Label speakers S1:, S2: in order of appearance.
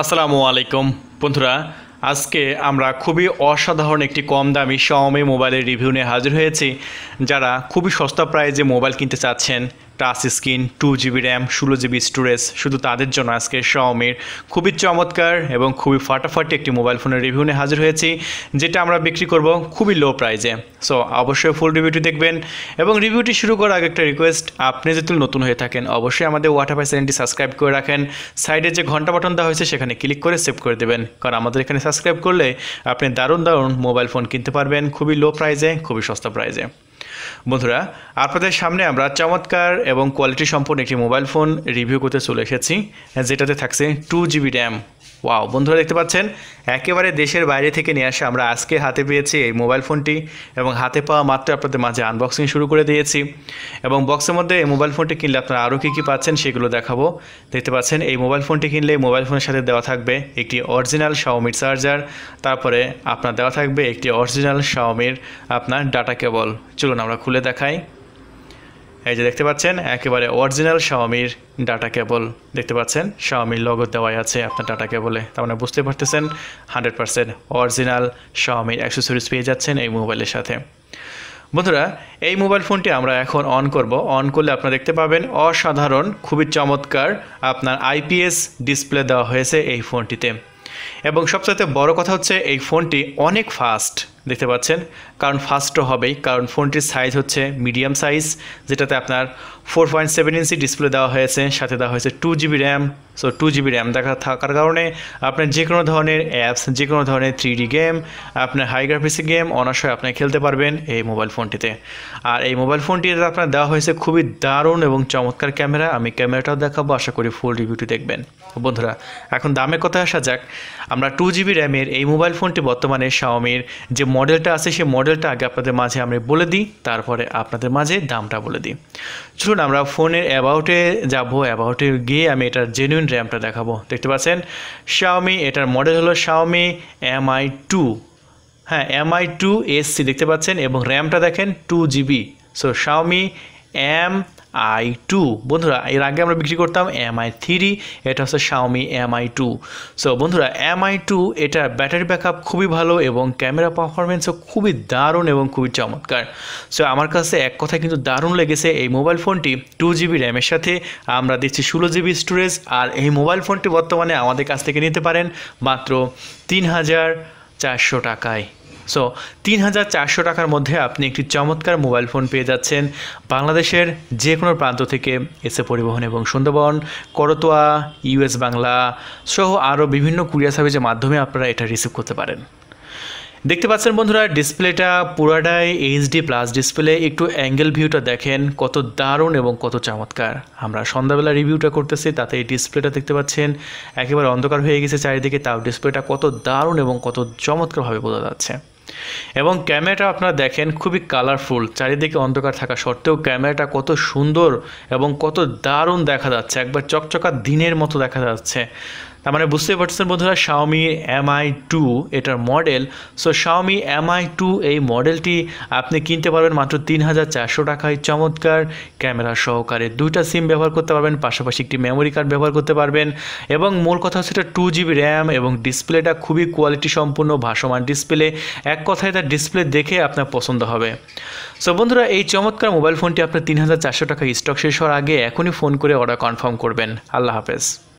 S1: আসসালামু আলাইকুম বন্ধুরা আজকে আমরা খুবই অসাধারণ একটি কম দামি সমে মোবাইলের রিভিউ নিয়ে হাজির হয়েছি যারা খুবই সস্তা প্রাইজে মোবাইল কিনতে চাচ্ছেন touch screen two GB RAM ষোলো জিবি স্টোরেজ শুধু তাদের জন্য আজকে শাওমির খুবই চমৎকার এবং খুবই ফাটাফাটি একটি মোবাইল ফোনের রিভিউ নিয়ে হাজির হয়েছি যেটা আমরা বিক্রি করব খুবই লো প্রাইজে সো অবশ্যই ফুল রিভিউটি দেখবেন এবং রিভিউটি শুরু করার আগে একটা রিকোয়েস্ট আপনি যেহেতু নতুন হয়ে থাকেন অবশ্যই আমাদের ওয়াটারপাই চ্যানেলটি সাবস্ক্রাইব করে রাখেন সাইডে যে ঘন্টা বাটন দেওয়া হয়েছে সেখানে ক্লিক করে সেভ করে দেবেন কারণ আমাদের এখানে সাবস্ক্রাইব করলে আপনি দারুণ দারুণ মোবাইল ফোন কিনতে পারবেন খুবই লো প্রাইজে খুবই সস্তা প্রাইজে বন্ধুরা আপনাদের সামনে আমরা চমৎকার এবং কোয়ালিটি সম্পন্ন একটি মোবাইল ফোন রিভিউ করতে চলে এসেছি যেটাতে থাকছে টু জিবি র্যাম ওয়াও বন্ধুরা দেখতে পাচ্ছেন একেবারে দেশের বাইরে থেকে নিয়ে আসা আমরা আজকে হাতে পেয়েছি এই মোবাইল ফোনটি এবং হাতে পাওয়া মাত্র আপনাদের মাঝে আনবক্সিং শুরু করে দিয়েছি এবং বক্সের মধ্যে এই মোবাইল ফোনটি কিনলে আপনারা আরও কী কী পাচ্ছেন সেগুলো দেখাবো দেখতে পাচ্ছেন এই মোবাইল ফোনটি কিনলে মোবাইল ফোনের সাথে দেওয়া থাকবে একটি অরিজিনাল শাওমির চার্জার তারপরে আপনার দেওয়া থাকবে একটি অরিজিনাল শাওমির আপনার ডাটা কেবল চলুন আমরা খুলে দেখাই এই যে দেখতে পাচ্ছেন একেবারে অরিজিনাল শাওমির ডাটা কেবল দেখতে পাচ্ছেন শাওমির লগো দেওয়াই আছে আপনার ডাটা কেবলে তার মানে বুঝতে পারতেছেন হান্ড্রেড পারসেন্ট অরিজিনাল শাওমির অ্যাক্সেসরিজ পেয়ে যাচ্ছেন এই মোবাইলের সাথে বন্ধুরা এই মোবাইল ফোনটি আমরা এখন অন করব অন করলে আপনারা দেখতে পাবেন অসাধারণ খুবই চমৎকার আপনার আইপিএস ডিসপ্লে দেওয়া হয়েছে এই ফোনটিতে এবং সবচাইতে বড় কথা হচ্ছে এই ফোনটি অনেক ফাস্ট দেখতে পাচ্ছেন কারণ ফাস্ট তো হবেই কারণ ফোনটির সাইজ হচ্ছে মিডিয়াম সাইজ যেটাতে আপনার ফোর পয়েন্ট সেভেন ইঞ্চি ডিসপ্লে দেওয়া হয়েছে সাথে দেওয়া হয়েছে two GB RAM so two GB RAM দেখা থাকার কারণে আপনার যে কোনো ধরনের অ্যাপস যে কোনো ধরনের থ্রি গেম আপনার হাইগ্রাফিসি গেম অনাশয় আপনি খেলতে পারবেন এই মোবাইল ফোনটিতে আর এই মোবাইল ফোনটিতে আপনার দেওয়া হয়েছে খুবই দারুণ এবং চমৎকার ক্যামেরা আমি ক্যামেরাটাও দেখাবো আশা করি ফুল রিভিউটি দেখবেন বন্ধুরা এখন দামে কথা আসা যাক আমরা টু জিবি র্যামের এই মোবাইল ফোনটি বর্তমানে শাওমির যে মডেলটা আছে সেই মডেলটা আগে আপনাদের মাঝে আমি বলে দিই তারপরে আপনাদের মাঝে দামটা বলে দিই চলুন আমরা ফোনের অ্যাবাউটে যাবো অ্যাবাউটে গিয়ে আমি এটার জেনুইন র্যামটা দেখাবো দেখতে পাচ্ছেন শাওমি এটার মডেল হলো শাওমি এমআই টু হ্যাঁ এমআই টু এসসি দেখতে পাচ্ছেন এবং র্যামটা দেখেন two GB so Xiaomi Mi two বন্ধুরা এর আগে আমরা বিক্রি করতাম এম আই থ্রি এটা হচ্ছে Xiaomi Mi two so বন্ধুরা এম আই টু এটার ব্যাটারি ব্যাকআপ খুবই ভালো এবং ক্যামেরা পারফরমেন্সও খুবই দারুণ এবং খুবই চমৎকার সো আমার কাছে এক কথা কিন্তু দারুণ লেগেছে এই মোবাইল ফোনটি টু জিবি র্যামের সাথে আমরা দিচ্ছি ষোলো জিবি স্টোরেজ আর এই মোবাইল ফোনটি বর্তমানে আমাদের কাছ থেকে নিতে পারেন মাত্র তিন হাজার চারশো টাকায় সো তিন হাজার চারশো টাকার মধ্যে আপনি একটি চমৎকার মোবাইল ফোন পেয়ে যাচ্ছেন বাংলাদেশের যে কোনো প্রান্ত থেকে এসে পরিবহন এবং সুন্দরবন করতোয়া ইউএস বাংলা সহ আরও বিভিন্ন কুরিয়ার সার্ভিসের মাধ্যমে আপনারা এটা রিসিভ করতে পারেন দেখতে পাচ্ছেন বন্ধুরা ডিসপ্লেটা পুরাটাই এইচডি প্লাস ডিসপ্লে একটু অ্যাঙ্গেল ভিউটা দেখেন কত দারুণ এবং কত চমৎকার আমরা সন্ধ্যাবেলা রিভিউটা করতেছি তাতে এই ডিসপ্লেটা দেখতে পাচ্ছেন একেবারে অন্ধকার হয়ে গেছে চারিদিকে তাও ডিসপ্লেটা কত দারুণ এবং কত চমৎকারভাবে বোঝা যাচ্ছে এবং ক্যামেরাটা আপনারা দেখেন খুবই কালারফুল চারিদিকে অন্ধকার থাকা সত্ত্বেও ক্যামেরাটা কত সুন্দর এবং কত দারুণ দেখা যাচ্ছে একবার চকচকা দিনের মতো দেখা যাচ্ছে তার মানে বুঝতে পারছেন বন্ধুরা শাওমি আই টু এটার model so Xiaomi I two এই মডেলটি আপনি কিনতে পারবেন মাত্র তিন হাজার চারশো টাকায় চমৎকার ক্যামেরা সহকারে দুইটা সিম ব্যবহার করতে পারবেন পাশাপাশি একটি মেমোরি কার্ড ব্যবহার করতে পারবেন এবং মূল কথা হচ্ছে এটা টু জিবি র্যাম এবং ডিসপ্লেটা খুবই কোয়ালিটি সম্পূর্ণ ভাসমান ডিসপ্লে এক কথায় তার ডিসপ্লে দেখে আপনার পছন্দ হবে সো বন্ধুরা এই চমৎকার মোবাইল ফোনটি আপনার তিন হাজার চারশো টাকা স্টক শেষ হওয়ার আগে এখনই ফোন করে অর্ডার কনফার্ম করবেন আল্লাহ হাফেজ